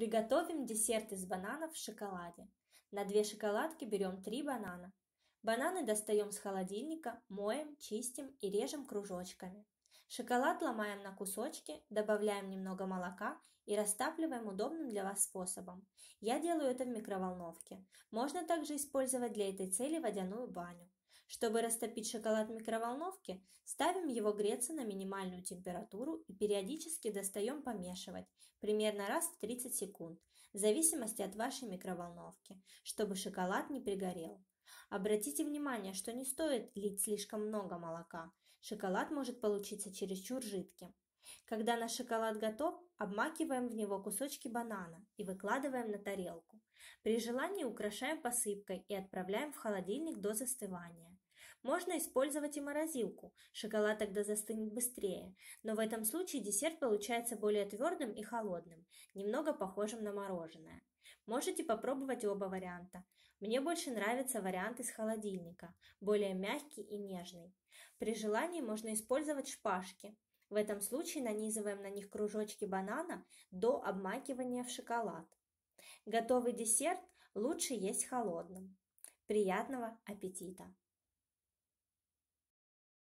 Приготовим десерт из бананов в шоколаде. На две шоколадки берем три банана. Бананы достаем с холодильника, моем, чистим и режем кружочками. Шоколад ломаем на кусочки, добавляем немного молока и растапливаем удобным для вас способом. Я делаю это в микроволновке. Можно также использовать для этой цели водяную баню. Чтобы растопить шоколад в микроволновке, ставим его греться на минимальную температуру и периодически достаем помешивать, примерно раз в 30 секунд, в зависимости от вашей микроволновки, чтобы шоколад не пригорел. Обратите внимание, что не стоит лить слишком много молока. Шоколад может получиться чересчур жидким. Когда наш шоколад готов, обмакиваем в него кусочки банана и выкладываем на тарелку. При желании украшаем посыпкой и отправляем в холодильник до застывания. Можно использовать и морозилку, шоколад тогда застынет быстрее, но в этом случае десерт получается более твердым и холодным, немного похожим на мороженое. Можете попробовать оба варианта. Мне больше нравится вариант из холодильника, более мягкий и нежный. При желании можно использовать шпажки. В этом случае нанизываем на них кружочки банана до обмакивания в шоколад. Готовый десерт лучше есть холодным. Приятного аппетита!